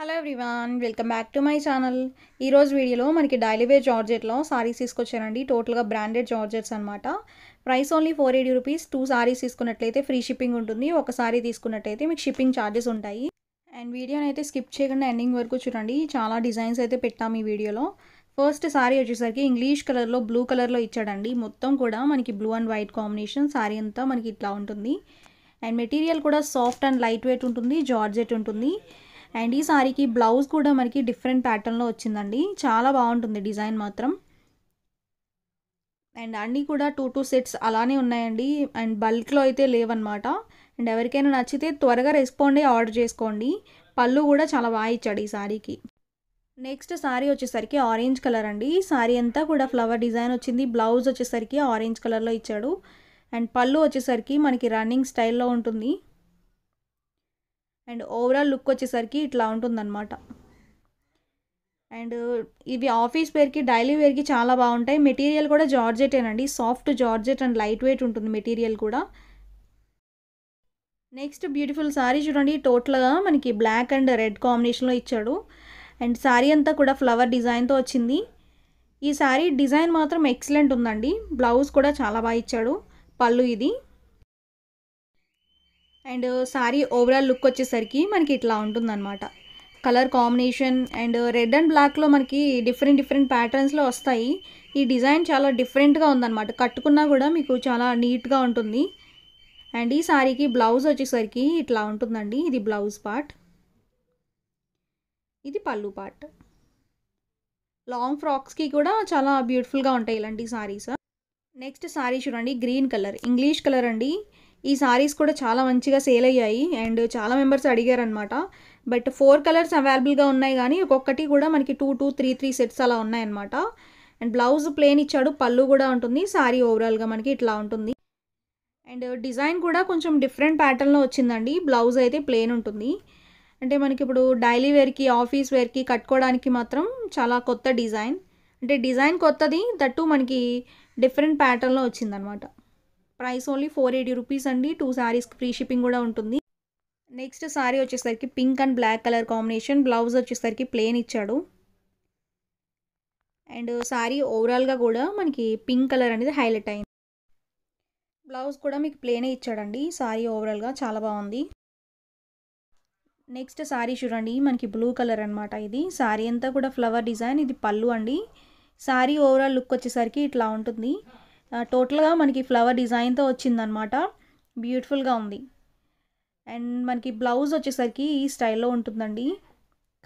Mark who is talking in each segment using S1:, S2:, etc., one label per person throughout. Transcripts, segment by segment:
S1: hello everyone welcome back to my channel ఈరోజు వీడియోలో మనకి డైలీ వేర్ జార్జెట్లో సారీస్ తీసుకొచ్చానండి టోటల్గా బ్రాండెడ్ జార్జెట్స్ అనమాట price only four eighty rupees two sarees తీసుకున్నట్లయితే ఫ్రీ షిప్పింగ్ ఉంటుంది ఒక సారీ తీసుకున్నట్లయితే మీకు షిప్పింగ్ ఛార్జెస్ ఉంటాయి అండ్ వీడియోని అయితే స్కిప్ చేయకుండా ఎండింగ్ వరకు చూడండి చాలా డిజైన్స్ అయితే పెట్టాము ఈ వీడియోలో ఫస్ట్ సారీ వచ్చేసరికి ఇంగ్లీష్ కలర్లో బ్లూ కలర్లో ఇచ్చాడండి మొత్తం కూడా మనకి blue and white combination saree అంతా మనకి ఇట్లా ఉంటుంది అండ్ మెటీరియల్ కూడా సాఫ్ట్ అండ్ లైట్ వెయిట్ ఉంటుంది జార్జెట్ ఉంటుంది అండ్ ఈ సారీకి బ్లౌజ్ కూడా మనకి డిఫరెంట్ ప్యాటర్న్లో వచ్చిందండి చాలా బాగుంటుంది డిజైన్ మాత్రం అండ్ అన్నీ కూడా టూ టూ సెట్స్ అలానే ఉన్నాయండి అండ్ బల్క్లో అయితే లేవన్నమాట అండ్ ఎవరికైనా నచ్చితే త్వరగా రెస్పాండ్ అయ్యి ఆర్డర్ చేసుకోండి పళ్ళు కూడా చాలా బాగా ఇచ్చాడు ఈ శారీకి నెక్స్ట్ శారీ వచ్చేసరికి ఆరెంజ్ కలర్ అండి శారీ అంతా కూడా ఫ్లవర్ డిజైన్ వచ్చింది బ్లౌజ్ వచ్చేసరికి ఆరెంజ్ కలర్లో ఇచ్చాడు అండ్ పళ్ళు వచ్చేసరికి మనకి రన్నింగ్ స్టైల్లో ఉంటుంది అండ్ ఓవరాల్ లుక్ వచ్చేసరికి ఇట్లా ఉంటుందన్నమాట అండ్ ఇవి ఆఫీస్ వేర్కి డైలీ వేర్కి చాలా బాగుంటాయి మెటీరియల్ కూడా జార్జెటేనండి soft georgette and light weight ఉంటుంది మెటీరియల్ కూడా నెక్స్ట్ బ్యూటిఫుల్ సారీ చూడండి టోటల్గా మనకి బ్లాక్ అండ్ రెడ్ కాంబినేషన్లో ఇచ్చాడు అండ్ శారీ అంతా కూడా ఫ్లవర్ డిజైన్తో వచ్చింది ఈ శారీ డిజైన్ మాత్రం ఎక్సలెంట్ ఉందండి బ్లౌజ్ కూడా చాలా బాగా ఇచ్చాడు పళ్ళు ఇది అండ్ సారీ ఓవరాల్ లుక్ వచ్చేసరికి మనకి ఇట్లా ఉంటుందన్నమాట colour combination and red and బ్లాక్లో మనకి డిఫరెంట్ డిఫరెంట్ ప్యాటర్న్స్లో వస్తాయి ఈ డిజైన్ చాలా డిఫరెంట్గా ఉందన్నమాట కట్టుకున్నా కూడా మీకు చాలా నీట్గా ఉంటుంది అండ్ ఈ సారీకి బ్లౌజ్ వచ్చేసరికి ఇట్లా ఉంటుందండి ఇది బ్లౌజ్ పార్ట్ ఇది పళ్ళు పార్ట్ లాంగ్ ఫ్రాక్స్కి కూడా చాలా బ్యూటిఫుల్గా ఉంటాయి ఇలాంటి సారీస్ నెక్స్ట్ సారీ చూడండి గ్రీన్ కలర్ ఇంగ్లీష్ కలర్ అండి ఈ సారీస్ కూడా చాలా మంచిగా సేల్ అయ్యాయి అండ్ చాలా మెంబర్స్ అడిగారనమాట బట్ ఫోర్ కలర్స్ అవైలబుల్గా ఉన్నాయి కానీ ఒక్కొక్కటి కూడా మనకి two two three three sets అలా ఉన్నాయన్నమాట అండ్ బ్లౌజ్ ప్లేన్ ఇచ్చాడు పళ్ళు కూడా ఉంటుంది సారీ ఓవరాల్గా మనకి ఇట్లా ఉంటుంది అండ్ డిజైన్ కూడా కొంచెం డిఫరెంట్ ప్యాటర్న్లో వచ్చిందండి బ్లౌజ్ అయితే ప్లేన్ ఉంటుంది అంటే మనకి ఇప్పుడు డైలీ వేర్కి ఆఫీస్ వేర్కి కట్టుకోవడానికి మాత్రం చాలా కొత్త డిజైన్ అంటే డిజైన్ కొత్తది దట్టు మనకి డిఫరెంట్ ప్యాటర్న్లో వచ్చిందనమాట price only four eighty rupees అండి టూ శారీస్కి ఫ్రీ షిప్పింగ్ కూడా ఉంటుంది నెక్స్ట్ శారీ వచ్చేసరికి pink and black colour combination blouse వచ్చేసరికి ప్లేన్ ఇచ్చాడు అండ్ శారీ ఓవరాల్గా కూడా మనకి పింక్ కలర్ అనేది హైలైట్ అయింది బ్లౌజ్ కూడా మీకు ప్లేనే ఇచ్చాడండి శారీ ఓవరాల్గా చాలా బాగుంది నెక్స్ట్ శారీ చూడండి మనకి బ్లూ కలర్ అనమాట ఇది శారీ అంతా కూడా ఫ్లవర్ డిజైన్ ఇది పళ్ళు అండి శారీ ఓవరాల్ లుక్ వచ్చేసరికి ఇట్లా ఉంటుంది టోటల్గా మనకి ఫ్లవర్ డిజైన్తో వచ్చిందనమాట బ్యూటిఫుల్గా ఉంది అండ్ మనకి బ్లౌజ్ వచ్చేసరికి ఈ స్టైల్లో ఉంటుందండి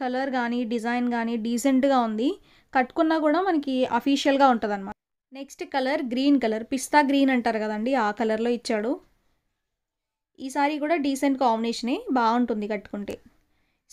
S1: కలర్ కానీ డిజైన్ కానీ డీసెంట్గా ఉంది కట్టుకున్నా కూడా మనకి అఫీషియల్గా ఉంటుంది అనమాట నెక్స్ట్ కలర్ గ్రీన్ కలర్ పిస్తా గ్రీన్ అంటారు కదండి ఆ కలర్లో ఇచ్చాడు ఈ సారీ కూడా డీసెంట్ కాంబినేషనే బాగుంటుంది కట్టుకుంటే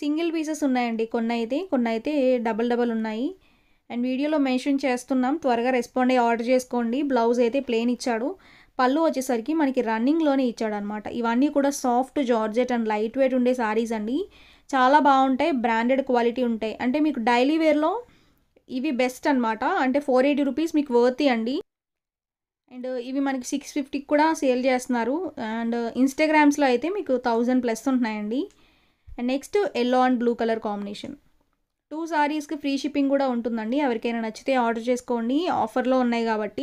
S1: సింగిల్ పీసెస్ ఉన్నాయండి కొన్ని అయితే కొన్ని అయితే డబల్ డబల్ ఉన్నాయి అండ్ వీడియోలో మెన్షన్ చేస్తున్నాం త్వరగా రెస్పాండ్ అయ్యి ఆర్డర్ చేసుకోండి బ్లౌజ్ అయితే ప్లేన్ ఇచ్చాడు పళ్ళు వచ్చేసరికి మనకి రన్నింగ్లోనే ఇచ్చాడు అనమాట ఇవన్నీ కూడా soft georgette and light weight ఉండే శారీస్ అండి చాలా బాగుంటాయి బ్రాండెడ్ క్వాలిటీ ఉంటాయి అంటే మీకు డైలీ వేర్లో ఇవి బెస్ట్ అనమాట అంటే ఫోర్ ఎయిటీ రూపీస్ మీకు వర్తి అండి అండ్ ఇవి మనకి సిక్స్ ఫిఫ్టీకి కూడా సేల్ చేస్తున్నారు అండ్ ఇన్స్టాగ్రామ్స్లో అయితే మీకు థౌజండ్ ప్లస్ ఉంటున్నాయండి and next yellow and blue colour combination two సారీస్కి ఫ్రీ షిప్పింగ్ కూడా ఉంటుందండి ఎవరికైనా నచ్చితే ఆర్డర్ చేసుకోండి ఆఫర్లో ఉన్నాయి కాబట్టి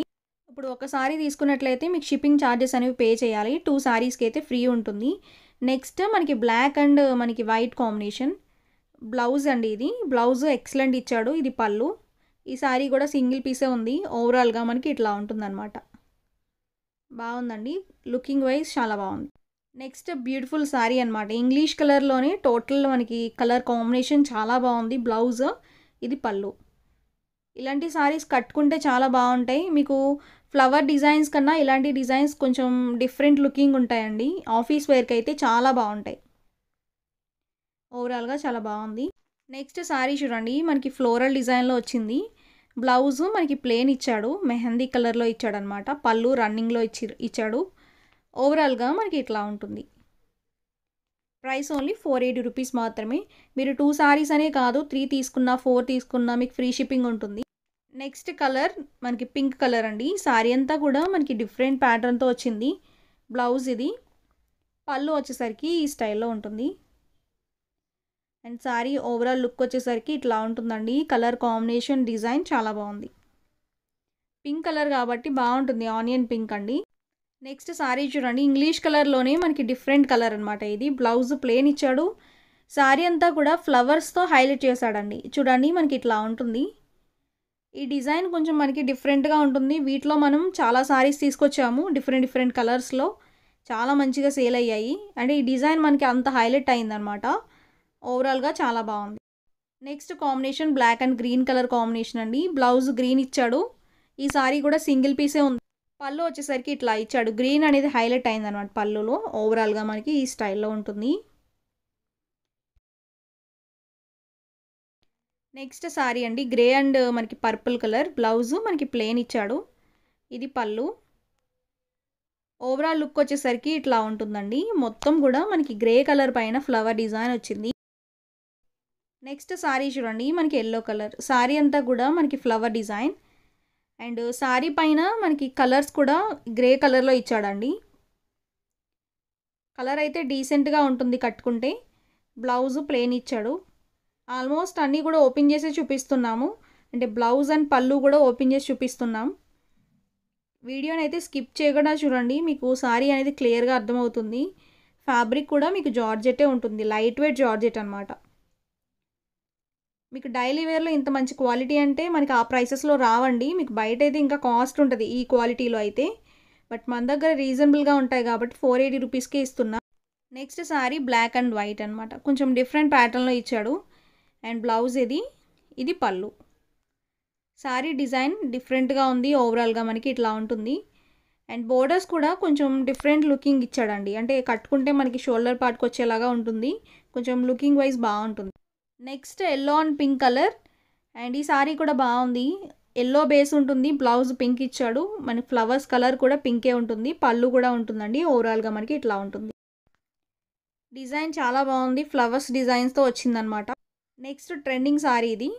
S1: ఇప్పుడు ఒక సారీ తీసుకున్నట్లయితే మీకు షిప్పింగ్ ఛార్జెస్ అనేవి పే చేయాలి టూ సారీస్కి అయితే ఫ్రీ ఉంటుంది నెక్స్ట్ మనకి బ్లాక్ అండ్ మనకి వైట్ కాంబినేషన్ బ్లౌజ్ అండి ఇది బ్లౌజ్ ఎక్సలెంట్ ఇచ్చాడు ఇది పళ్ళు ఈ సారీ కూడా సింగిల్ పీసే ఉంది ఓవరాల్గా మనకి ఇట్లా ఉంటుందన్నమాట బాగుందండి లుకింగ్ వైజ్ చాలా బాగుంది నెక్స్ట్ బ్యూటిఫుల్ శారీ అనమాట ఇంగ్లీష్ కలర్లోనే టోటల్ మనకి కలర్ కాంబినేషన్ చాలా బాగుంది బ్లౌజ్ ఇది పళ్ళు ఇలాంటి శారీస్ కట్టుకుంటే చాలా బాగుంటాయి మీకు ఫ్లవర్ డిజైన్స్ కన్నా ఇలాంటి డిజైన్స్ కొంచెం డిఫరెంట్ లుకింగ్ ఉంటాయండి ఆఫీస్ వేర్కి అయితే చాలా బాగుంటాయి ఓవరాల్గా చాలా బాగుంది నెక్స్ట్ శారీ చూడండి మనకి ఫ్లోరల్ డిజైన్లో వచ్చింది బ్లౌజ్ మనకి ప్లేన్ ఇచ్చాడు మెహందీ కలర్లో ఇచ్చాడు అనమాట పళ్ళు రన్నింగ్లో ఇచ్చి ఇచ్చాడు ఓవరాల్గా మనకి ఇట్లా ఉంటుంది price only four eighty rupees మాత్రమే మీరు టూ శారీస్ అనే కాదు త్రీ తీసుకున్నా ఫోర్ తీసుకున్నా మీకు ఫ్రీ షిప్పింగ్ ఉంటుంది నెక్స్ట్ కలర్ మనకి పింక్ కలర్ అండి శారీ అంతా కూడా మనకి డిఫరెంట్ ప్యాటర్న్తో వచ్చింది బ్లౌజ్ ఇది పళ్ళు వచ్చేసరికి ఈ స్టైల్లో ఉంటుంది అండ్ శారీ ఓవరాల్ లుక్ వచ్చేసరికి ఇట్లా ఉంటుందండి కలర్ కాంబినేషన్ డిజైన్ చాలా బాగుంది పింక్ కలర్ కాబట్టి బాగుంటుంది ఆనియన్ పింక్ అండి నెక్స్ట్ శారీ చూడండి ఇంగ్లీష్ కలర్లోనే మనకి డిఫరెంట్ కలర్ అనమాట ఇది బ్లౌజ్ ప్లేన్ ఇచ్చాడు శారీ అంతా కూడా ఫ్లవర్స్తో హైలైట్ చేశాడండి చూడండి మనకి ఇట్లా ఉంటుంది ఈ డిజైన్ కొంచెం మనకి డిఫరెంట్గా ఉంటుంది వీటిలో మనం చాలా సారీస్ తీసుకొచ్చాము డిఫరెంట్ డిఫరెంట్ కలర్స్లో చాలా మంచిగా సేల్ అయ్యాయి అంటే ఈ డిజైన్ మనకి అంత హైలైట్ అయిందనమాట ఓవరాల్గా చాలా బాగుంది next combination black and green colour combination అండి బ్లౌజ్ గ్రీన్ ఇచ్చాడు ఈ సారీ కూడా సింగిల్ పీసే ఉంది పళ్ళు వచ్చేసరికి ఇట్లా ఇచ్చాడు గ్రీన్ అనేది హైలైట్ అయింది అనమాట పళ్ళులో ఓవరాల్గా మనకి ఈ స్టైల్లో ఉంటుంది నెక్స్ట్ సారీ అండి గ్రే అండ్ మనకి పర్పుల్ కలర్ బ్లౌజు మనకి ప్లెయిన్ ఇచ్చాడు ఇది పళ్ళు ఓవరాల్ లుక్ వచ్చేసరికి ఇట్లా ఉంటుందండి మొత్తం కూడా మనకి గ్రే కలర్ పైన ఫ్లవర్ డిజైన్ వచ్చింది నెక్స్ట్ సారీ చూడండి మనకి ఎల్లో కలర్ సారీ అంతా కూడా మనకి ఫ్లవర్ డిజైన్ అండ్ శారీ పైన మనకి కలర్స్ కూడా గ్రే కలర్లో ఇచ్చాడండి కలర్ అయితే డీసెంట్గా ఉంటుంది కట్టుకుంటే బ్లౌజ్ ప్లేన్ ఇచ్చాడు ఆల్మోస్ట్ అన్నీ కూడా ఓపెన్ చేసే చూపిస్తున్నాము అంటే బ్లౌజ్ అండ్ పళ్ళు కూడా ఓపెన్ చేసి చూపిస్తున్నాం వీడియోని అయితే స్కిప్ చేయకుండా చూడండి మీకు సారీ అనేది క్లియర్గా అర్థమవుతుంది ఫ్యాబ్రిక్ కూడా మీకు జార్జెటే ఉంటుంది లైట్ వెయిట్ జార్జెట్ అనమాట మీకు డైలీ వేర్లో ఇంత మంచి క్వాలిటీ అంటే మనకి ఆ ప్రైసెస్లో రావండి మీకు బయట అయితే ఇంకా కాస్ట్ ఉంటుంది ఈ క్వాలిటీలో అయితే బట్ మన దగ్గర రీజనబుల్గా ఉంటాయి కాబట్టి ఫోర్ ఎయిటీ రూపీస్కే ఇస్తున్నా next sari black and white అనమాట కొంచెం డిఫరెంట్ ప్యాటర్న్లో ఇచ్చాడు అండ్ బ్లౌజ్ ఇది ఇది పళ్ళు శారీ డిజైన్ డిఫరెంట్గా ఉంది ఓవరాల్గా మనకి ఇట్లా ఉంటుంది అండ్ బోర్డర్స్ కూడా కొంచెం డిఫరెంట్ లుకింగ్ ఇచ్చాడండి అంటే కట్టుకుంటే మనకి షోల్డర్ పార్ట్కి వచ్చేలాగా ఉంటుంది కొంచెం లుకింగ్ వైజ్ బాగుంటుంది next yellow and pink colour and ఈ సారీ కూడా బాగుంది ఎల్లో బేస్ ఉంటుంది బ్లౌజ్ పింక్ ఇచ్చాడు మనకి ఫ్లవర్స్ కలర్ కూడా పింకే ఉంటుంది పళ్ళు కూడా ఉంటుందండి ఓవరాల్గా మనకి ఇట్లా ఉంటుంది డిజైన్ చాలా బాగుంది ఫ్లవర్స్ డిజైన్స్తో వచ్చిందనమాట నెక్స్ట్ ట్రెండింగ్ సారీ ఇది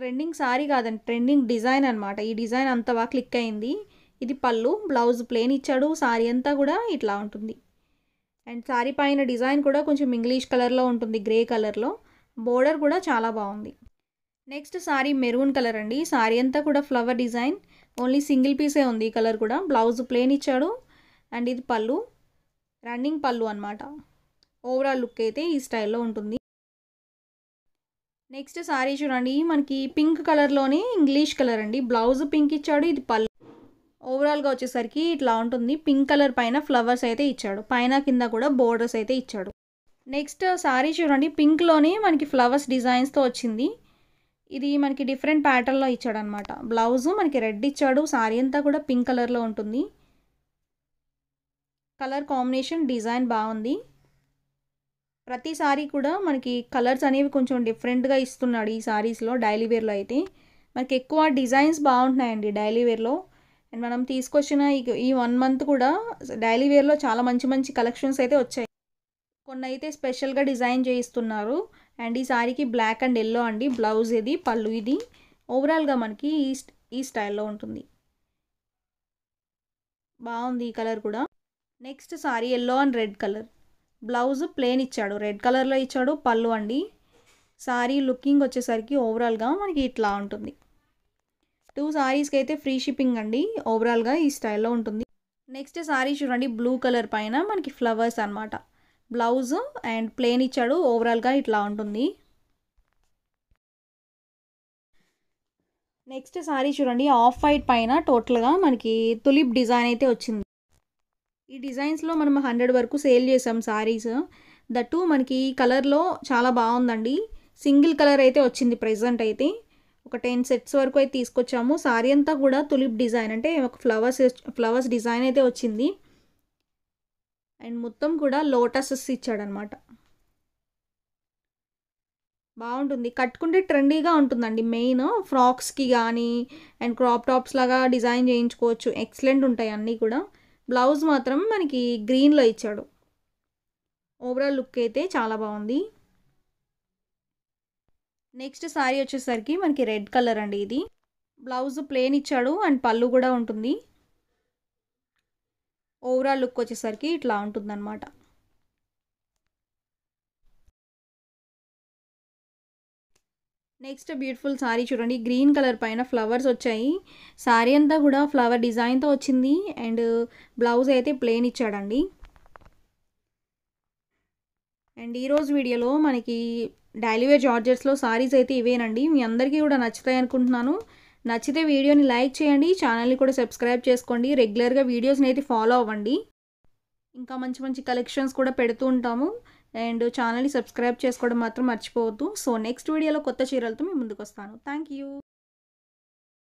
S1: ట్రెండింగ్ సారీ కాదండి ట్రెండింగ్ డిజైన్ అనమాట ఈ డిజైన్ అంత బాగా క్లిక్ అయింది ఇది పళ్ళు బ్లౌజ్ ప్లేన్ ఇచ్చాడు సారీ అంతా కూడా ఇట్లా ఉంటుంది అండ్ సారీ పైన డిజైన్ కూడా కొంచెం ఇంగ్లీష్ కలర్లో ఉంటుంది గ్రే కలర్లో బోర్డర్ కూడా చాలా బాగుంది నెక్స్ట్ సారీ మెరూన్ కలర్ అండి సారీ అంతా కూడా ఫ్లవర్ డిజైన్ ఓన్లీ సింగిల్ పీసే ఉంది ఈ కలర్ కూడా బ్లౌజ్ ప్లేన్ ఇచ్చాడు అండ్ ఇది పళ్ళు రన్నింగ్ పళ్ళు అనమాట ఓవరాల్ లుక్ అయితే ఈ స్టైల్లో ఉంటుంది నెక్స్ట్ సారీ చూడండి మనకి పింక్ కలర్లోనే ఇంగ్లీష్ కలర్ అండి బ్లౌజ్ పింక్ ఇచ్చాడు ఇది పళ్ళు ఓవరాల్గా వచ్చేసరికి ఇట్లా ఉంటుంది పింక్ కలర్ పైన ఫ్లవర్స్ అయితే ఇచ్చాడు పైన కింద కూడా బోర్డర్స్ అయితే ఇచ్చాడు నెక్స్ట్ శారీ చూడండి పింక్లోనే మనకి ఫ్లవర్స్ డిజైన్స్తో వచ్చింది ఇది మనకి డిఫరెంట్ ప్యాటర్న్లో ఇచ్చాడు అనమాట బ్లౌజు మనకి రెడ్ ఇచ్చాడు శారీ అంతా కూడా పింక్ కలర్లో ఉంటుంది కలర్ కాంబినేషన్ డిజైన్ బాగుంది ప్రతి సారీ కూడా మనకి కలర్స్ అనేవి కొంచెం డిఫరెంట్గా ఇస్తున్నాడు ఈ సారీస్లో డైలీ వేర్లో అయితే మనకి ఎక్కువ డిజైన్స్ బాగుంటున్నాయండి డైలీ వేర్లో అండ్ మనం తీసుకొచ్చిన ఈ వన్ మంత్ కూడా డైలీ వేర్లో చాలా మంచి మంచి కలెక్షన్స్ అయితే వచ్చాయి కొన్ని అయితే స్పెషల్గా డిజైన్ చేయిస్తున్నారు అండ్ ఈ సారీకి బ్లాక్ అండ్ ఎల్లో అండి బ్లౌజ్ ఇది పళ్ళు ఇది ఓవరాల్గా మనకి ఈ ఈ స్టైల్లో ఉంటుంది బాగుంది ఈ కలర్ కూడా next sari yellow and red colour blouse plain ఇచ్చాడు రెడ్ కలర్లో ఇచ్చాడు పళ్ళు అండి సారీ లుకింగ్ వచ్చేసరికి ఓవరాల్గా మనకి ఇట్లా ఉంటుంది టూ సారీస్కి అయితే ఫ్రీ షిప్పింగ్ అండి ఓవరాల్గా ఈ స్టైల్లో ఉంటుంది నెక్స్ట్ సారీ చూడండి బ్లూ కలర్ పైన మనకి ఫ్లవర్స్ అనమాట బ్లౌజ్ అండ్ ప్లేన్ ఇచ్చాడు ఓవరాల్గా ఇట్లా ఉంటుంది నెక్స్ట్ శారీ చూడండి ఆఫ్ వైట్ పైన టోటల్గా మనకి తులిప్ డిజైన్ అయితే వచ్చింది ఈ డిజైన్స్లో మనం హండ్రెడ్ వరకు సేల్ చేసాం శారీస్ దట్టు మనకి ఈ కలర్లో చాలా బాగుందండి సింగిల్ కలర్ అయితే వచ్చింది ప్రజెంట్ అయితే ఒక టెన్ సెట్స్ వరకు అయితే తీసుకొచ్చాము శారీ అంతా కూడా తులిప్ డిజైన్ అంటే ఒక ఫ్లవర్స్ ఫ్లవర్స్ డిజైన్ అయితే వచ్చింది అండ్ మొత్తం కూడా లోటసెస్ ఇచ్చాడనమాట బాగుంటుంది కట్టుకుంటే ట్రెండీగా ఉంటుందండి మెయిన్ ఫ్రాక్స్కి కానీ అండ్ క్రాప్ టాప్స్ లాగా డిజైన్ చేయించుకోవచ్చు ఎక్సలెంట్ ఉంటాయి అన్నీ కూడా బ్లౌజ్ మాత్రం మనకి గ్రీన్లో ఇచ్చాడు ఓవరాల్ లుక్ అయితే చాలా బాగుంది నెక్స్ట్ శారీ వచ్చేసరికి మనకి రెడ్ కలర్ అండి ఇది బ్లౌజ్ ప్లేన్ ఇచ్చాడు అండ్ పళ్ళు కూడా ఉంటుంది ఓవరాల్ లుక్ వచ్చేసరికి ఇట్లా ఉంటుందన్నమాట నెక్స్ట్ బ్యూటిఫుల్ సారీ చూడండి గ్రీన్ కలర్ పైన ఫ్లవర్స్ వచ్చాయి శారీ అంతా కూడా ఫ్లవర్ డిజైన్తో వచ్చింది అండ్ బ్లౌజ్ అయితే ప్లెయిన్ ఇచ్చాడండి అండ్ ఈరోజు వీడియోలో మనకి డైలీవేర్ జార్జెస్లో సారీస్ అయితే ఇవేనండి మీ అందరికీ కూడా నచ్చుతాయి అనుకుంటున్నాను నచ్చితే వీడియోని లైక్ చేయండి ఛానల్ని కూడా సబ్స్క్రైబ్ చేసుకోండి రెగ్యులర్గా వీడియోస్ని అయితే ఫాలో అవ్వండి ఇంకా మంచి మంచి కలెక్షన్స్ కూడా పెడుతూ ఉంటాము అండ్ ఛానల్ని సబ్స్క్రైబ్ చేసుకోవడం మాత్రం మర్చిపోవద్దు సో నెక్స్ట్ వీడియోలో కొత్త చీరలతో మేము ముందుకు వస్తాను థ్యాంక్